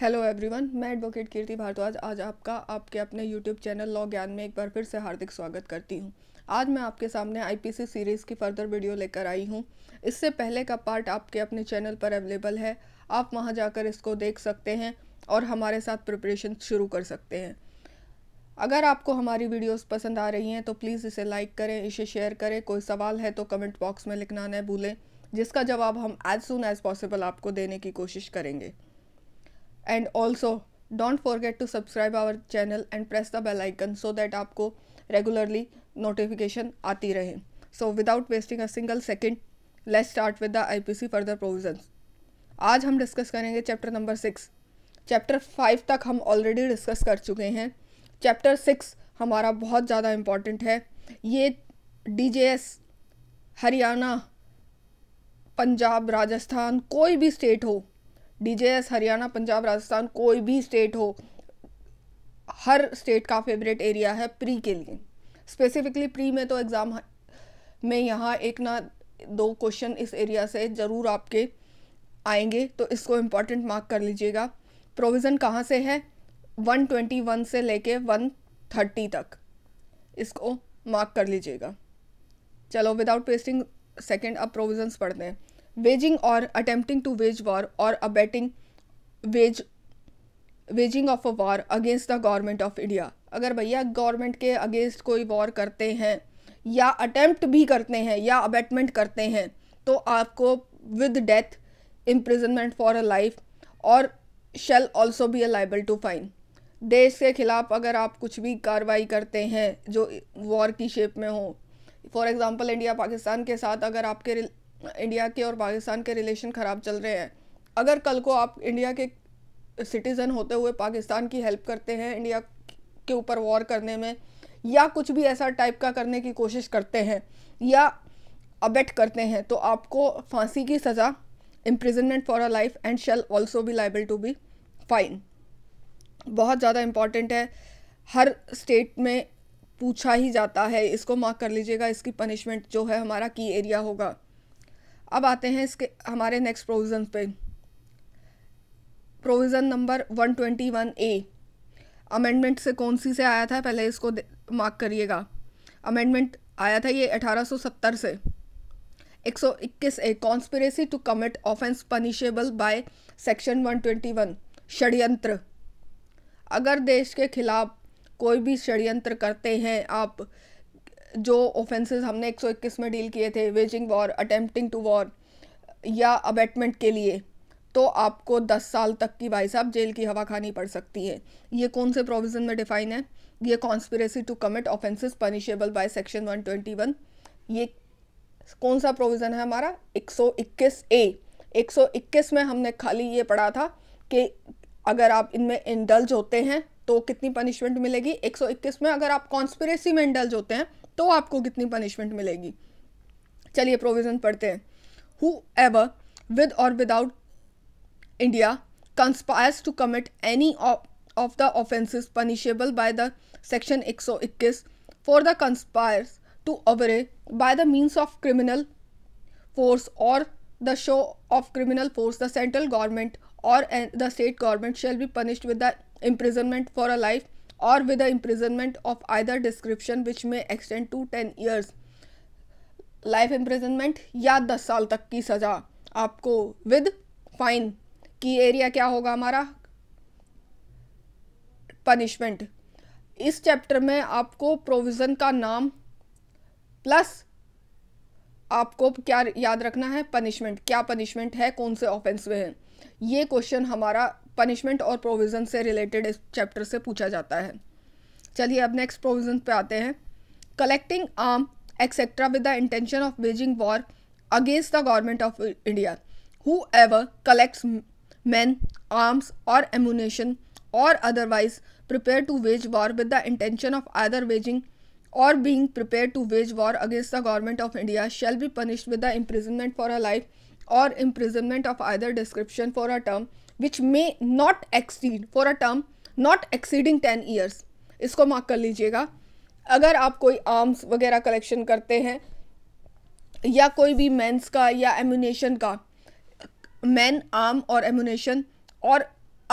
Hello everyone मैं advocate Kirti Bhardwaj आज आपका आपके अपने यूट्यूब चैनल लॉ ज्ञान में एक बार फिर से हार्दिक स्वागत करती हूं। आज मैं आपके सामने आईपीसी सीरीज़ की फर्दर वीडियो लेकर आई हूं। इससे पहले का पार्ट आपके अपने चैनल पर अवेलेबल है आप वहां जाकर इसको देख सकते हैं और हमारे साथ प्रिपरेशन शुरू कर सकते हैं अगर आपको हमारी वीडियोज़ पसंद आ रही हैं तो प्लीज़ इसे लाइक करें इसे शेयर करें कोई सवाल है तो कमेंट बॉक्स में लिखना न भूलें जिसका जवाब हम एज़ सुन एज़ पॉसिबल आपको देने की कोशिश करेंगे and also don't forget to subscribe our channel and press the bell icon so that आपको रेगुलरली नोटिफिकेशन आती रहे so without wasting a single second let start with the I P C further provisions आज हम discuss करेंगे chapter number six chapter five तक हम already discuss कर चुके हैं चैप्टर सिक्स हमारा बहुत ज़्यादा इम्पॉर्टेंट है ये D J S Haryana Punjab Rajasthan कोई भी स्टेट हो डीजेएस हरियाणा पंजाब राजस्थान कोई भी स्टेट हो हर स्टेट का फेवरेट एरिया है प्री के लिए स्पेसिफिकली प्री में तो एग्ज़ाम में यहाँ एक ना दो क्वेश्चन इस एरिया से ज़रूर आपके आएंगे तो इसको इम्पॉर्टेंट मार्क कर लीजिएगा प्रोविज़न कहाँ से है 121 से लेके 130 तक इसको मार्क कर लीजिएगा चलो विदाउट पेस्टिंग सेकेंड अब प्रोविज़न्स पढ़ते हैं वेजिंग और अटेम्प्टिंग टू वेज वॉर और abetting wage waging of a war against the government of India अगर भैया गवर्नमेंट के अगेंस्ट कोई वॉर करते हैं या अटेम्प्ट भी करते हैं या अबेटमेंट करते हैं तो आपको with death imprisonment for a life और shall also be a liable to fine देश के खिलाफ अगर आप कुछ भी कार्रवाई करते हैं जो वॉर की शेप में हो फॉर एग्ज़ाम्पल इंडिया पाकिस्तान के साथ अगर आपके इंडिया के और पाकिस्तान के रिलेशन ख़राब चल रहे हैं अगर कल को आप इंडिया के सिटीज़न होते हुए पाकिस्तान की हेल्प करते हैं इंडिया के ऊपर वॉर करने में या कुछ भी ऐसा टाइप का करने की कोशिश करते हैं या अबेट करते हैं तो आपको फांसी की सज़ा imprisonment for a life and shall also भी लाइबल टू बी फाइन बहुत ज़्यादा इम्पॉर्टेंट है हर स्टेट में पूछा ही जाता है इसको मार्क कर लीजिएगा इसकी पनिशमेंट जो है हमारा की एरिया होगा अब आते हैं इसके हमारे नेक्स्ट प्रोविज़न पे प्रोविज़न नंबर 121 ए अमेंडमेंट से कौन सी से आया था पहले इसको मार्क करिएगा अमेंडमेंट आया था ये 1870 से 121 A conspiracy to commit offence punishable by section 121 षड्यंत्र अगर देश के खिलाफ कोई भी षड्यंत्र करते हैं आप जो ऑफेंसेस हमने एक 121 में डील किए थे waging war attempting to war या अबेटमेंट के लिए तो आपको 10 साल तक की भाई साहब जेल की हवा खानी पड़ सकती है ये कौन से प्रोविज़न में डिफाइन है ये conspiracy to commit offences punishable by section 121 ये कौन सा प्रोविज़न है हमारा 121 ए 121 में हमने खाली ये पढ़ा था कि अगर आप इनमें इंडल्ज होते हैं तो कितनी पनिशमेंट मिलेगी 121 में अगर आप कॉन्स्पिरेसी में इंडल्ज होते हैं तो आपको कितनी पनिशमेंट मिलेगी चलिए प्रोविजन पढ़ते हैं हु एवर विद और without India conspires to commit any of the offences punishable by the section 121 for the conspires to overawe by the means of criminal force और the show of criminal force the central government और the state government shall be punished with the imprisonment for a life और with the imprisonment of either description which may extend to 10 life imprisonment या दस साल तक की सज़ा आपको with fine की एरिया क्या होगा हमारा पनिशमेंट इस चैप्टर में आपको प्रोविज़न का नाम प्लस आपको क्या याद रखना है पनिशमेंट क्या पनिशमेंट है कौन से ऑफेंस में है ये क्वेश्चन हमारा पनिशमेंट और प्रोविजन से रिलेटेड इस चैप्टर से पूछा जाता है चलिए अब नेक्स्ट प्रोविजन पे आते हैं collecting arm etcetera with the intention of waging war against the government of India whoever collects man arms और एमुनेशन और otherwise prepare to wage war with the intention of other waging और being prepare to wage war against the government of India shall be punished with the imprisonment for a life और imprisonment of other description for a term which may not exceed for a term not exceeding ten years इसको mark कर लीजिएगा अगर आप कोई arms वगैरह collection करते हैं या कोई भी मेंस का या एम्यूनेशन का मैन आर्म और एम्यूनेशन और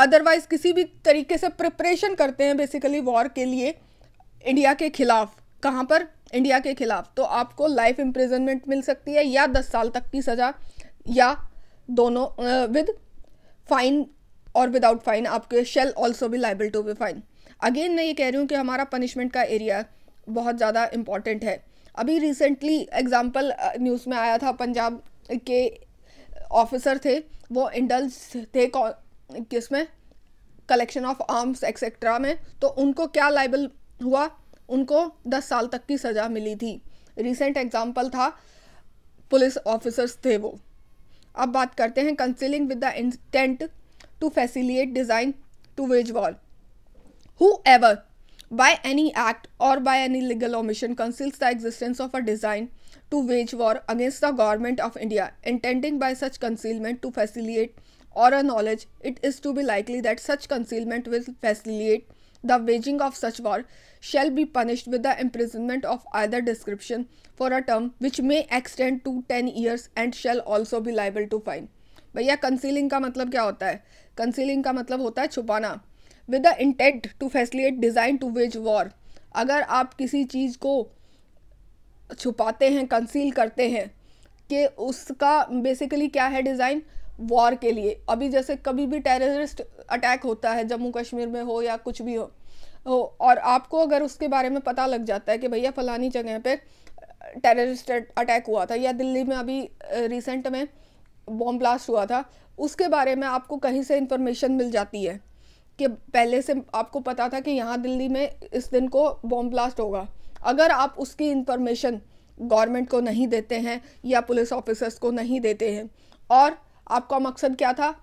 अदरवाइज किसी भी तरीके से प्रिपरेशन करते हैं बेसिकली वॉर के लिए इंडिया के खिलाफ कहाँ पर इंडिया के खिलाफ तो आपको लाइफ इम्प्रिजनमेंट मिल सकती है या दस साल तक की सज़ा या दोनों विद फाइन और विदाउट फाइन आपके शेल ऑल्सो भी liable to be fine again मैं ये कह रही हूँ कि हमारा पनिशमेंट का एरिया बहुत ज़्यादा इम्पॉर्टेंट है अभी रिसेंटली एग्ज़ाम्पल न्यूज़ में आया था पंजाब के ऑफिसर थे वो इंडल्स थे किस में कलेक्शन ऑफ आर्म्स एक्सेट्रा में तो उनको क्या लाइबल हुआ उनको दस साल तक की सज़ा मिली थी रिसेंट एग्ज़ाम्पल था पुलिस ऑफिसर्स थे वो अब बात करते हैं concealing with the intent to facilitate design to wage war whoever by any act और by any legal omission conceals the existence of a design to wage war against the government of India intending by such concealment to facilitate और a knowledge it is to be likely that such concealment will facilitate the waging of such war shall be punished with the imprisonment of either description for a term which may extend to 10 years and shall also be liable to fine भैया concealing का मतलब क्या होता है concealing का मतलब होता है छुपाना with the intent to facilitate design to wage war अगर आप किसी चीज़ को छुपाते हैं कंसील करते हैं कि उसका बेसिकली क्या है डिज़ाइन वॉर के लिए अभी जैसे कभी भी टेररिस्ट अटैक होता है जम्मू कश्मीर में हो या कुछ भी हो और आपको अगर उसके बारे में पता लग जाता है कि भैया फलानी जगह पे टेररिस्ट अटैक हुआ था या दिल्ली में अभी रिसेंट में बॉम ब्लास्ट हुआ था उसके बारे में आपको कहीं से इंफॉर्मेशन मिल जाती है कि पहले से आपको पता था कि यहाँ दिल्ली में इस दिन को बॉम ब्लास्ट होगा अगर आप उसकी इंफॉर्मेशन गवर्नमेंट को नहीं देते हैं या पुलिस ऑफिसर्स को नहीं देते हैं और आपका मकसद क्या था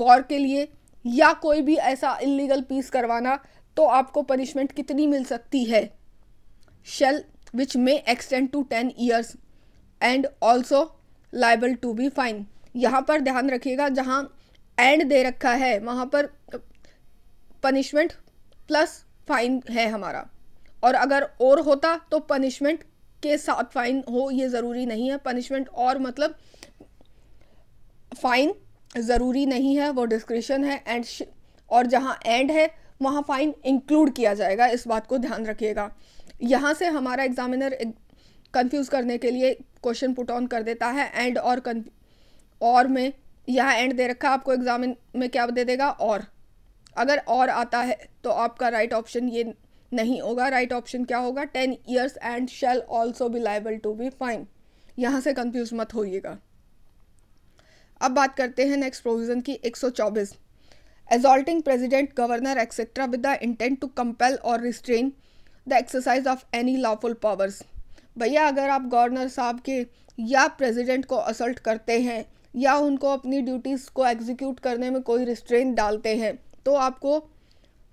वॉर के लिए या कोई भी ऐसा इलीगल पीस करवाना तो आपको पनिशमेंट कितनी मिल सकती है shall which may extend to ten years and also liable to be fine यहाँ पर ध्यान रखिएगा जहाँ एंड दे रखा है वहाँ पर पनिशमेंट प्लस फाइन है हमारा और अगर और होता तो पनिशमेंट के साथ फाइन हो ये ज़रूरी नहीं है पनिशमेंट और मतलब फ़ाइन ज़रूरी नहीं है वो डिस्क्रिशन है एंड और जहाँ एंड है वहाँ फ़ाइन इंक्लूड किया जाएगा इस बात को ध्यान रखिएगा यहाँ से हमारा एग्जामिनर कंफ्यूज करने के लिए क्वेश्चन पुट ऑन कर देता है एंड और और में यहाँ एंड दे रखा आपको एग्जामिन में क्या दे देगा और अगर और आता है तो आपका राइट right ऑप्शन ये नहीं होगा राइट right ऑप्शन क्या होगा ten years and shall also be liable to be fine यहाँ से कंफ्यूज मत होइएगा अब बात करते हैं नेक्स्ट प्रोविज़न की 124 assaulting president governor etcetera with the intent to compel और restrain the exercise of any lawful powers भैया अगर आप गवर्नर साहब के या प्रेसिडेंट को असल्ट करते हैं या उनको अपनी ड्यूटीज़ को एग्जीक्यूट करने में कोई रिस्ट्रेन डालते हैं तो आपको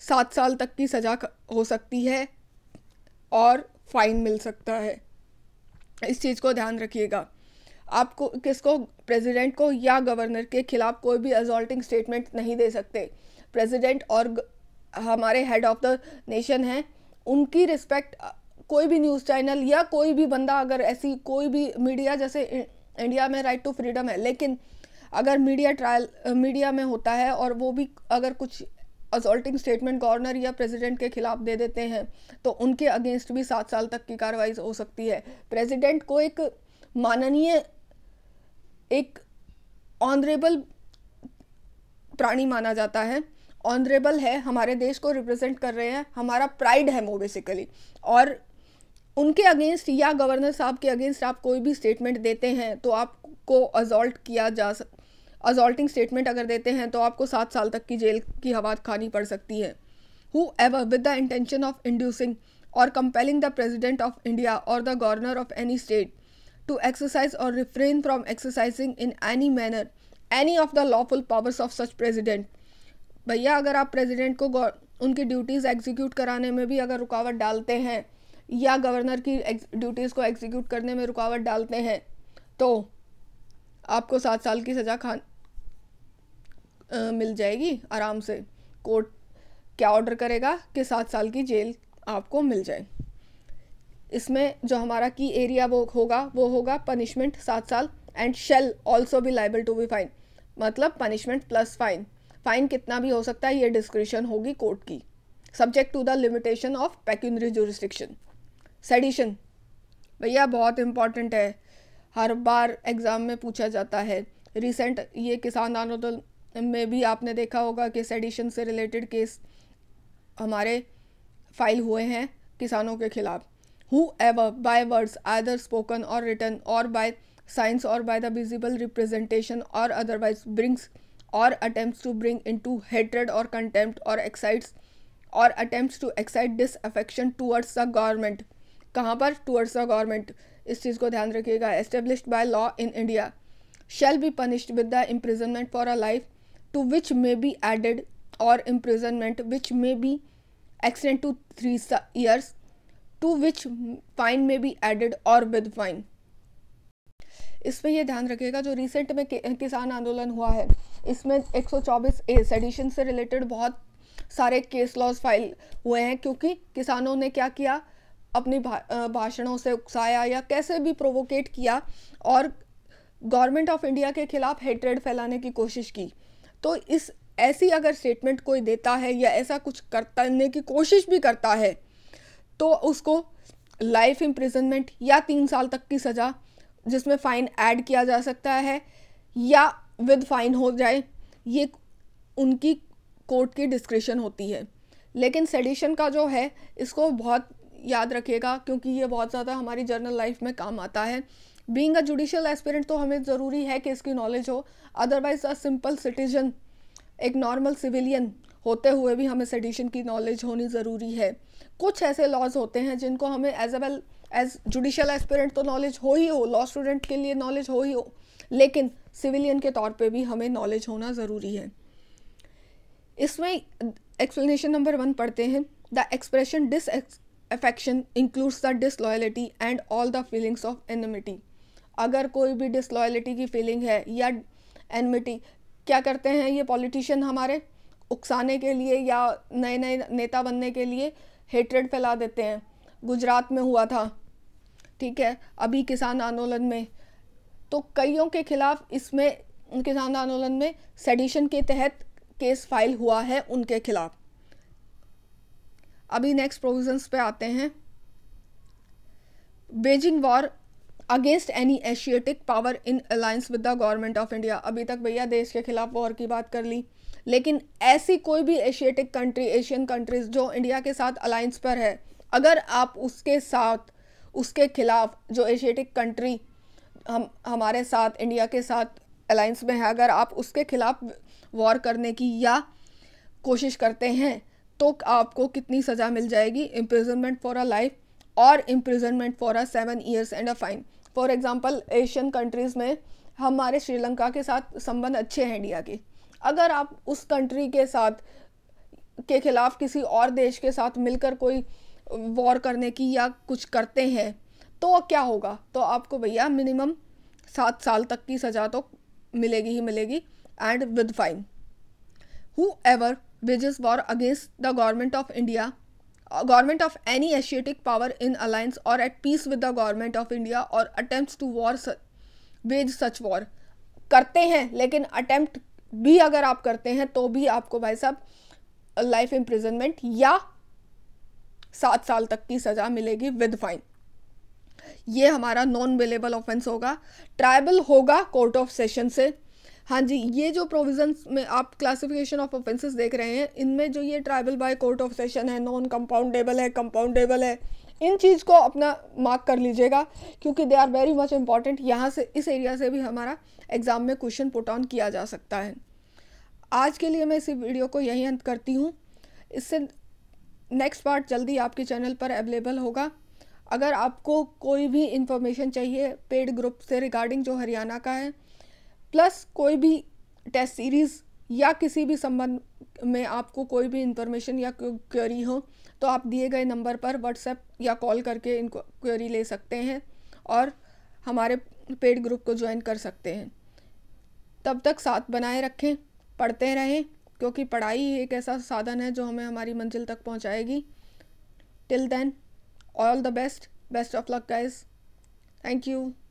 सात साल तक की सज़ा हो सकती है और फाइन मिल सकता है इस चीज़ को ध्यान रखिएगा आपको किसको प्रेसिडेंट को या गवर्नर के खिलाफ कोई भी अजॉल्टिंग स्टेटमेंट नहीं दे सकते प्रेसिडेंट और हमारे हेड ऑफ द नेशन हैं उनकी रिस्पेक्ट कोई भी न्यूज़ चैनल या कोई भी बंदा अगर ऐसी कोई भी मीडिया जैसे इंडिया में राइट टू फ्रीडम है लेकिन अगर मीडिया ट्रायल मीडिया में होता है और वो भी अगर कुछ असोल्टिंग स्टेटमेंट गवर्नर या प्रेसिडेंट के खिलाफ दे देते हैं तो उनके अगेंस्ट भी सात साल तक की कार्रवाई हो सकती है प्रेसिडेंट को एक माननीय एक ऑनरेबल प्राणी माना जाता है ऑनरेबल है हमारे देश को रिप्रेजेंट कर रहे हैं हमारा प्राइड है वो बेसिकली और उनके अगेंस्ट या गवर्नर साहब के अगेंस्ट आप कोई भी स्टेटमेंट देते हैं तो आपको अजॉल्ट किया जा सक अजॉल्टिंग स्टेटमेंट अगर देते हैं तो आपको सात साल तक की जेल की हवा खानी पड़ सकती है whoever with the intention of inducing और compelling the president of India और the governor of any state to exercise or refrain from exercising in any manner any of the lawful powers of such president भैया अगर आप president को उनकी duties execute कराने में भी अगर रुकावट डालते हैं या गवर्नर की ड्यूटीज़ को एग्जीक्यूट करने में रुकावट डालते हैं तो आपको सात साल की सज़ा खान आ, मिल जाएगी आराम से कोर्ट क्या ऑर्डर करेगा कि सात साल की जेल आपको मिल जाए इसमें जो हमारा की एरिया वो होगा वो होगा पनिशमेंट सात साल एंड शेल ऑल्सो भी लाइबल टू बी फाइन मतलब पनिशमेंट प्लस फाइन फाइन कितना भी हो सकता है ये डिस्क्रिप्शन होगी कोर्ट की subject to the limitation of pecuniary jurisdiction sedition भैया बहुत इम्पॉर्टेंट है हर बार एग्ज़ाम में पूछा जाता है रिसेंट ये किसान आंदोलन में भी आपने देखा होगा कि सेडिशन से रिलेटेड केस हमारे फाइल हुए हैं किसानों के खिलाफ़ whoever by words either spoken or written or by signs or by the visible representation or otherwise brings or attempts to bring into hatred or contempt or excites or attempts to excite disaffection towards the government कहाँ पर towards the government इस चीज़ को ध्यान रखिएगा established by law in India shall be punished with the imprisonment for a life to which may be added or imprisonment which may be extended to three years to which fine may be added और with fine इस पर यह ध्यान रखिएगा जो recent में किसान आंदोलन हुआ है इसमें 124 ए सेडिशन से रिलेटेड बहुत सारे केस लॉज फाइल हुए हैं क्योंकि किसानों ने क्या किया अपनी भाषणों से उकसाया या कैसे भी प्रोवोकेट किया और गवर्नमेंट ऑफ इंडिया के खिलाफ हेट्रेड फैलाने की कोशिश की तो इस ऐसी अगर स्टेटमेंट कोई देता है या ऐसा कुछ करने की कोशिश भी करता है तो उसको लाइफ इम्प्रिजनमेंट या तीन साल तक की सज़ा जिसमें फ़ाइन ऐड किया जा सकता है या विद फ़ाइन हो जाए ये उनकी कोर्ट की डिस्क्रिशन होती है लेकिन सेडिशन का जो है इसको बहुत याद रखेगा क्योंकि ये बहुत ज़्यादा हमारी जर्नल लाइफ में काम आता है बींग अ जुडिशल एस्पिरेंट तो हमें ज़रूरी है कि इसकी नॉलेज हो अदरवाइज अ सिंपल सिटीजन एक नॉर्मल सिविलियन होते हुए भी हमें सेडिशन की नॉलेज होनी ज़रूरी है कुछ ऐसे लॉज होते हैं जिनको हमें as a well as judicial aspirant तो नॉलेज हो ही हो लॉ स्टूडेंट के लिए नॉलेज हो ही हो लेकिन सिविलियन के तौर पे भी हमें नॉलेज होना ज़रूरी है इसमें एक्सप्लेनेशन नंबर वन पढ़ते हैं the expression disaffection includes the disloyalty and all the feelings of enmity अगर कोई भी डिसलॉयलिटी की फीलिंग है या एनमिटी क्या करते हैं ये पॉलिटिशियन हमारे उकसाने के लिए या नए नए नेता बनने के लिए हेट्रेड फैला देते हैं गुजरात में हुआ था ठीक है अभी किसान आंदोलन में तो कईयों के खिलाफ इसमें किसान आंदोलन में सेडिशन के तहत केस फाइल हुआ है उनके खिलाफ अभी नेक्स्ट प्रोविजंस पे आते हैं waging war against any Asiatic power in alliance with the government of India अभी तक भैया देश के खिलाफ वॉर की बात कर ली लेकिन ऐसी कोई भी एशियाटिक कंट्री एशियन कंट्रीज़ जो इंडिया के साथ अलायंस पर है अगर आप उसके साथ उसके खिलाफ जो एशियाटिक कंट्री हम हमारे साथ इंडिया के साथ अलायंस में है अगर आप उसके खिलाफ वॉर करने की या कोशिश करते हैं तो आपको कितनी सज़ा मिल जाएगी इम्प्रिजनमेंट फॉर अ लाइफ और imprisonment for a seven years and a fine for example Asian countries में हमारे श्रीलंका के साथ संबंध अच्छे हैं इंडिया के अगर आप उस कंट्री के साथ के ख़िलाफ़ किसी और देश के साथ मिलकर कोई वॉर करने की या कुछ करते हैं तो क्या होगा तो आपको भैया मिनिमम सात साल तक की सज़ा तो मिलेगी ही मिलेगी and with fine whoever is war against the government of India government of any Asiatic power in alliance और at peace with the government of India और attempt to war wage such war करते हैं लेकिन attempt भी अगर आप करते हैं तो भी आपको भाई साहब लाइफ इम्प्रिजनमेंट या सात साल तक की सज़ा मिलेगी विद फाइन ये हमारा नॉन वेलेबल ऑफेंस होगा ट्राइबल होगा कोर्ट ऑफ सेशन से हाँ जी ये जो प्रोविजन में आप क्लासिफिकेशन ऑफ ऑफेंसेस देख रहे हैं इनमें जो ये tribal by court of session है नॉन कंपाउंडेबल है कंपाउंडेबल है इन चीज़ को अपना मार्क कर लीजिएगा क्योंकि they are very much important यहाँ से इस एरिया से भी हमारा एग्ज़ाम में क्वेश्चन पुट ऑन किया जा सकता है आज के लिए मैं इसी वीडियो को यहीं अंत करती हूँ इससे नेक्स्ट पार्ट जल्दी आपके चैनल पर अवेलेबल होगा अगर आपको कोई भी इंफॉर्मेशन चाहिए पेड ग्रुप से रिगार्डिंग जो हरियाणा का है प्लस कोई भी टेस्ट सीरीज़ या किसी भी संबंध में आपको कोई भी इंफॉर्मेशन या क्वेरी हो तो आप दिए गए नंबर पर व्हाट्सएप या कॉल करके इनको क्वेरी ले सकते हैं और हमारे पेड ग्रुप को ज्वाइन कर सकते हैं तब तक साथ बनाए रखें पढ़ते रहें क्योंकि पढ़ाई एक ऐसा साधन है जो हमें हमारी मंजिल तक पहुंचाएगी till then all the best best of luck guys thank you